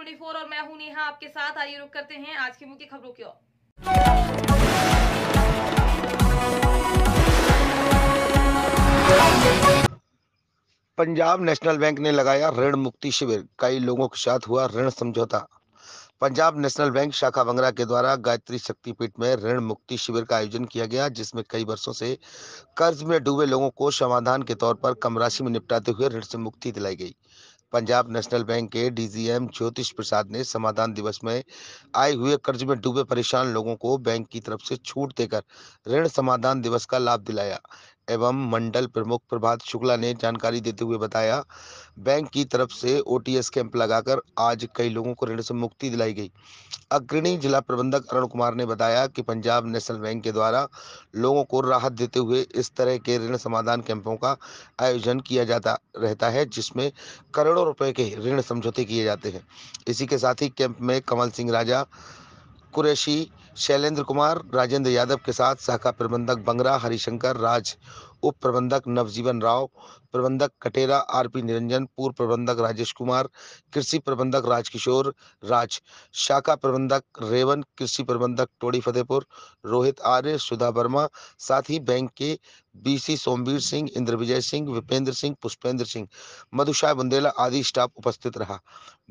24 और मैं हूं नेहा आपके साथ आइए रुक करते हैं आज की मुख्य खबरों की ओर पंजाब नेशनल बैंक ने लगाया ऋण मुक्ति शिविर कई लोगों के साथ हुआ ऋण समझौता पंजाब नेशनल बैंक शाखा बंगरा के द्वारा गायत्री शक्तिपीठ में ऋण मुक्ति शिविर का आयोजन किया गया जिसमें कई वर्षों से कर्ज में डूबे लोगों को समाधान के तौर पर कम राशि में निपटाते हुए ऋण से मुक्ति दिलाई गई पंजाब नेशनल बैंक के डीजीएम ज्योतिष प्रसाद ने समाधान दिवस में आए हुए कर्ज में डूबे परेशान लोगों को बैंक की तरफ से छूट देकर ऋण समाधान दिवस का लाभ दिलाया एवं मंडल प्रमुख प्रभात शुक्ला ने जानकारी देते हुए बताया बैंक की तरफ से ओटीएस कैंप लगाकर आज कई लोगों को ऋण से मुक्ति दिलाई गई अग्रणी जिला प्रबंधक अरुण कुमार ने बताया कि पंजाब नेशनल बैंक के द्वारा लोगों को राहत देते हुए इस तरह के ऋण समाधान कैंपों का आयोजन किया जाता रहता है जिसमें करोड़ों रुपए के ऋण समझौते किए जाते हैं इसी के साथ ही कैंप में कमल सिंह राजा कुरैशी शैलेंद्र कुमार राजेंद्र यादव के साथ शाखा प्रबंधक बंगरा हरिशंकर राज उप प्रबंधक नवजीवन राव प्रबंधक कटेरा आरपी निरंजन पूर्व प्रबंधक राजेश कुमार कृषि प्रबंधक राजकिशोर राज शाखा प्रबंधक रेवन कृषि प्रबंधक टोड़ी फतेहपुर रोहित आर्य सुधा वर्मा साथ ही बैंक के बीसी सोमवीर सिंह इंद्र विजय सिंह विपेंद्र सिंह पुष्पेंद्र सिंह मधुशाह बुंदेला आदि स्टाफ उपस्थित रहा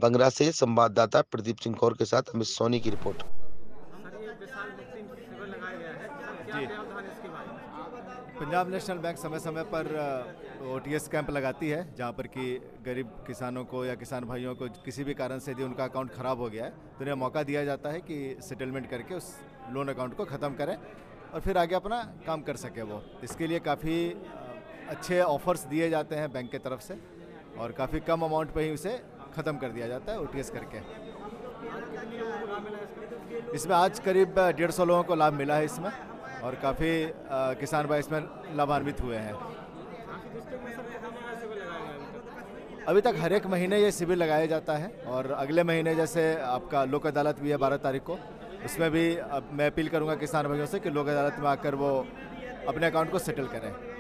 बंगरा से संवाददाता प्रदीप सिंह कौर के साथ अमित सोनी की रिपोर्ट जी पंजाब नेशनल बैंक समय समय पर ओ कैंप लगाती है जहाँ पर कि गरीब किसानों को या किसान भाइयों को किसी भी कारण से यदि उनका अकाउंट ख़राब हो गया है तो उन्हें मौका दिया जाता है कि सेटलमेंट करके उस लोन अकाउंट को ख़त्म करें और फिर आगे अपना काम कर सके वो इसके लिए काफ़ी अच्छे ऑफर्स दिए जाते हैं बैंक के तरफ से और काफ़ी कम अमाउंट पर ही उसे ख़त्म कर दिया जाता है ओ करके इसमें आज करीब डेढ़ सौ लोगों को लाभ मिला है इसमें और काफ़ी किसान भाई इसमें लाभान्वित हुए हैं अभी तक हर एक महीने ये शिविर लगाया जाता है और अगले महीने जैसे आपका लोक अदालत भी है बारह तारीख को उसमें भी मैं अपील करूँगा किसान भाइयों से कि लोक अदालत में आकर वो अपने अकाउंट को सेटल करें